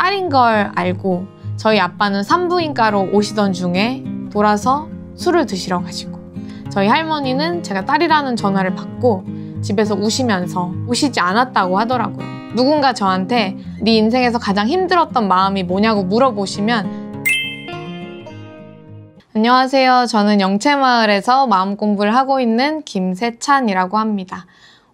딸인 걸 알고 저희 아빠는 산부인과로 오시던 중에 돌아서 술을 드시러 가시고 저희 할머니는 제가 딸이라는 전화를 받고 집에서 우시면서 오시지 않았다고 하더라고요. 누군가 저한테 네 인생에서 가장 힘들었던 마음이 뭐냐고 물어보시면 안녕하세요. 저는 영채마을에서 마음 공부를 하고 있는 김세찬이라고 합니다.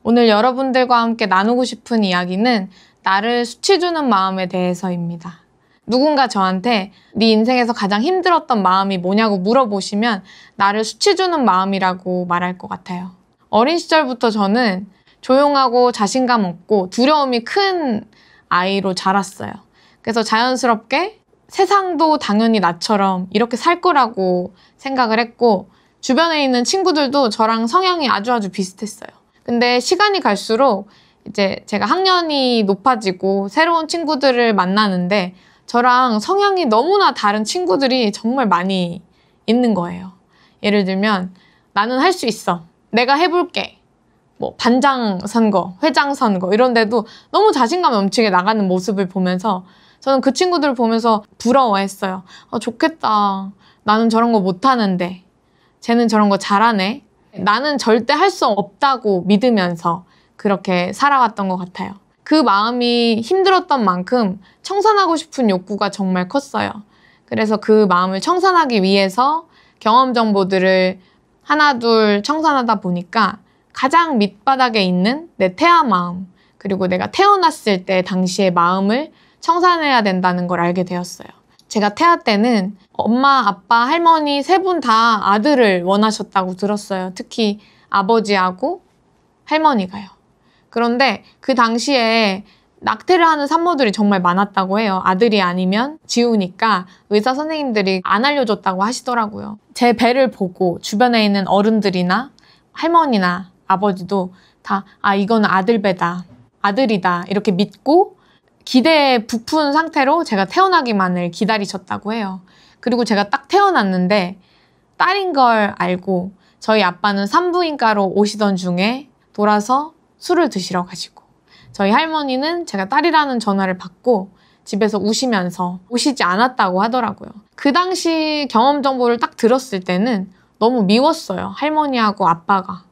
오늘 여러분들과 함께 나누고 싶은 이야기는 나를 수치주는 마음에 대해서입니다. 누군가 저한테 네 인생에서 가장 힘들었던 마음이 뭐냐고 물어보시면 나를 수치주는 마음이라고 말할 것 같아요. 어린 시절부터 저는 조용하고 자신감 없고 두려움이 큰 아이로 자랐어요. 그래서 자연스럽게 세상도 당연히 나처럼 이렇게 살 거라고 생각을 했고 주변에 있는 친구들도 저랑 성향이 아주 아주 비슷했어요. 근데 시간이 갈수록 이제 제가 학년이 높아지고 새로운 친구들을 만나는데 저랑 성향이 너무나 다른 친구들이 정말 많이 있는 거예요. 예를 들면 나는 할 수 있어. 내가 해볼게. 뭐 반장 선거, 회장 선거 이런 데도 너무 자신감 넘치게 나가는 모습을 보면서 저는 그 친구들을 보면서 부러워했어요. 아, 좋겠다. 나는 저런 거 못하는데 쟤는 저런 거 잘하네. 나는 절대 할 수 없다고 믿으면서 그렇게 살아왔던 것 같아요. 그 마음이 힘들었던 만큼 청산하고 싶은 욕구가 정말 컸어요. 그래서 그 마음을 청산하기 위해서 경험 정보들을 하나둘 청산하다 보니까 가장 밑바닥에 있는 내 태아 마음, 그리고 내가 태어났을 때 당시의 마음을 청산해야 된다는 걸 알게 되었어요. 제가 태아 때는 엄마, 아빠, 할머니 세 분 다 아들을 원하셨다고 들었어요. 특히 아버지하고 할머니가요. 그런데 그 당시에 낙태를 하는 산모들이 정말 많았다고 해요. 아들이 아니면 지우니까 의사 선생님들이 안 알려줬다고 하시더라고요. 제 배를 보고 주변에 있는 어른들이나 할머니나 아버지도 다, 아, 이거는 아들 배다. 아들이다. 이렇게 믿고 기대에 부푼 상태로 제가 태어나기만을 기다리셨다고 해요. 그리고 제가 딱 태어났는데 딸인 걸 알고 저희 아빠는 산부인과로 오시던 중에 돌아서 술을 드시러 가시고 저희 할머니는 제가 딸이라는 전화를 받고 집에서 우시면서 오시지 않았다고 하더라고요. 그 당시 경험 정보를 딱 들었을 때는 너무 미웠어요. 할머니하고 아빠가.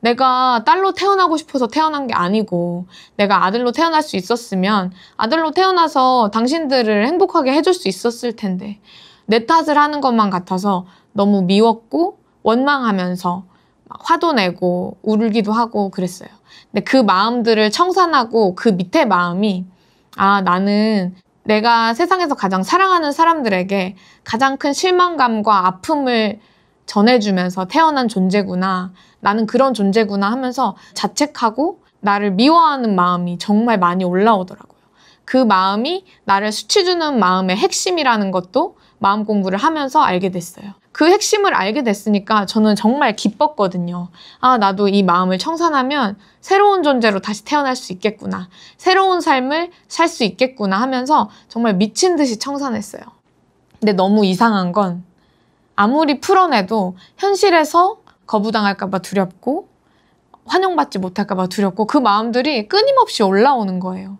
내가 딸로 태어나고 싶어서 태어난 게 아니고 내가 아들로 태어날 수 있었으면 아들로 태어나서 당신들을 행복하게 해줄 수 있었을 텐데 내 탓을 하는 것만 같아서 너무 미웠고 원망하면서 화도 내고 울기도 하고 그랬어요. 근데 그 마음들을 청산하고 그 밑에 마음이 아, 나는 내가 세상에서 가장 사랑하는 사람들에게 가장 큰 실망감과 아픔을 전해주면서 태어난 존재구나. 나는 그런 존재구나 하면서 자책하고 나를 미워하는 마음이 정말 많이 올라오더라고요. 그 마음이 나를 수치주는 마음의 핵심이라는 것도 마음 공부를 하면서 알게 됐어요. 그 핵심을 알게 됐으니까 저는 정말 기뻤거든요. 아, 나도 이 마음을 청산하면 새로운 존재로 다시 태어날 수 있겠구나. 새로운 삶을 살 수 있겠구나 하면서 정말 미친 듯이 청산했어요. 근데 너무 이상한 건 아무리 풀어내도 현실에서 거부당할까봐 두렵고 환영받지 못할까봐 두렵고 그 마음들이 끊임없이 올라오는 거예요.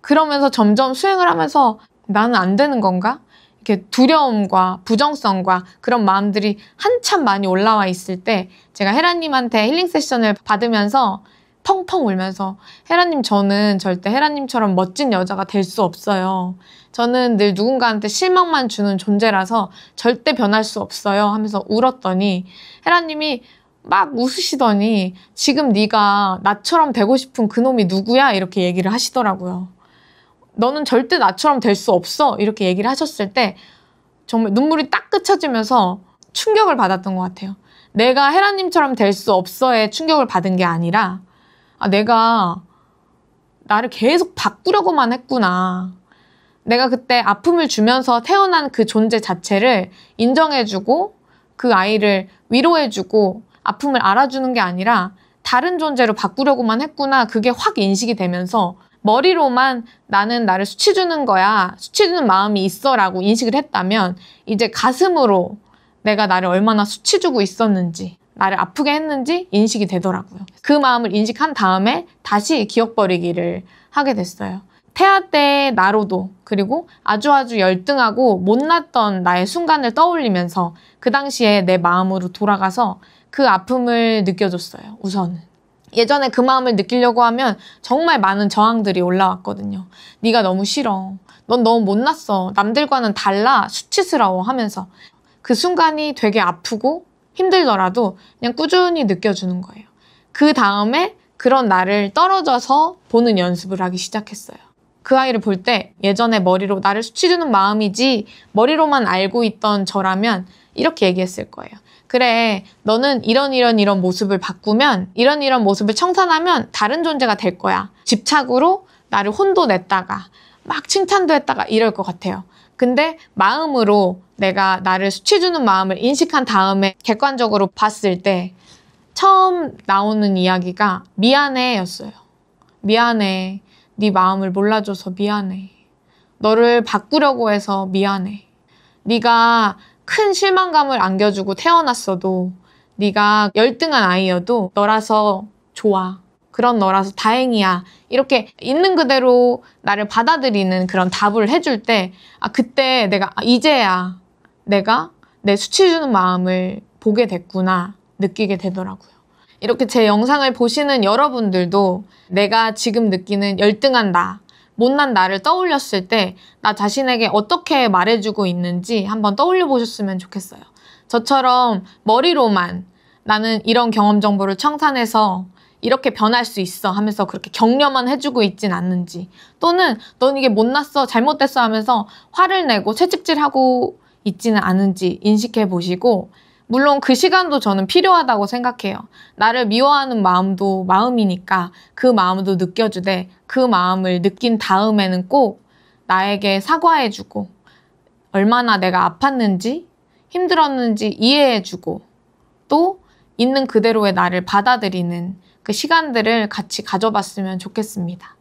그러면서 점점 수행을 하면서 나는 안 되는 건가? 이렇게 두려움과 부정성과 그런 마음들이 한참 많이 올라와 있을 때 제가 헤라님한테 힐링 세션을 받으면서 펑펑 울면서 헤라님 저는 절대 헤라님처럼 멋진 여자가 될 수 없어요. 저는 늘 누군가한테 실망만 주는 존재라서 절대 변할 수 없어요 하면서 울었더니 헤라님이 막 웃으시더니 지금 네가 나처럼 되고 싶은 그놈이 누구야 이렇게 얘기를 하시더라고요. 너는 절대 나처럼 될 수 없어 이렇게 얘기를 하셨을 때 정말 눈물이 딱 그쳐지면서 충격을 받았던 것 같아요. 내가 헤라님처럼 될 수 없어에 충격을 받은 게 아니라 아, 내가 나를 계속 바꾸려고만 했구나. 내가 그때 아픔을 주면서 태어난 그 존재 자체를 인정해주고 그 아이를 위로해주고 아픔을 알아주는 게 아니라 다른 존재로 바꾸려고만 했구나. 그게 확 인식이 되면서 머리로만 나는 나를 수치주는 거야, 수치주는 마음이 있어라고 인식을 했다면 이제 가슴으로 내가 나를 얼마나 수치주고 있었는지, 나를 아프게 했는지 인식이 되더라고요. 그 마음을 인식한 다음에 다시 기억버리기를 하게 됐어요. 태아 때의 나로도 그리고 아주 아주 열등하고 못났던 나의 순간을 떠올리면서 그 당시에 내 마음으로 돌아가서 그 아픔을 느껴줬어요. 우선은. 예전에 그 마음을 느끼려고 하면 정말 많은 저항들이 올라왔거든요. 네가 너무 싫어. 넌 너무 못났어. 남들과는 달라. 수치스러워 하면서 그 순간이 되게 아프고 힘들더라도 그냥 꾸준히 느껴주는 거예요. 그 다음에 그런 나를 떨어져서 보는 연습을 하기 시작했어요. 그 아이를 볼 때 예전에 머리로 나를 수치주는 마음이지 머리로만 알고 있던 저라면 이렇게 얘기했을 거예요. 그래, 너는 이런 이런 이런 모습을 바꾸면 이런 이런 모습을 청산하면 다른 존재가 될 거야. 집착으로 나를 혼도 냈다가 막 칭찬도 했다가 이럴 것 같아요. 근데 마음으로 내가 나를 수치주는 마음을 인식한 다음에 객관적으로 봤을 때 처음 나오는 이야기가 미안해였어요. 미안해. 네 마음을 몰라줘서 미안해. 너를 바꾸려고 해서 미안해. 네가 큰 실망감을 안겨주고 태어났어도 네가 열등한 아이여도 너라서 좋아. 그런 너라서 다행이야. 이렇게 있는 그대로 나를 받아들이는 그런 답을 해줄 때, 아, 그때 내가, 아, 이제야 내가 내 수치주는 마음을 보게 됐구나, 느끼게 되더라고요. 이렇게 제 영상을 보시는 여러분들도 내가 지금 느끼는 열등한 나, 못난 나를 떠올렸을 때 나 자신에게 어떻게 말해주고 있는지 한번 떠올려 보셨으면 좋겠어요. 저처럼 머리로만 나는 이런 경험 정보를 청산해서 이렇게 변할 수 있어 하면서 그렇게 격려만 해주고 있진 않는지 또는 넌 이게 못났어 잘못됐어 하면서 화를 내고 채찍질하고 있지는 않은지 인식해 보시고 물론 그 시간도 저는 필요하다고 생각해요. 나를 미워하는 마음도 마음이니까 그 마음도 느껴주되 그 마음을 느낀 다음에는 꼭 나에게 사과해주고 얼마나 내가 아팠는지 힘들었는지 이해해주고 또 있는 그대로의 나를 받아들이는 그 시간들을 같이 가져봤으면 좋겠습니다.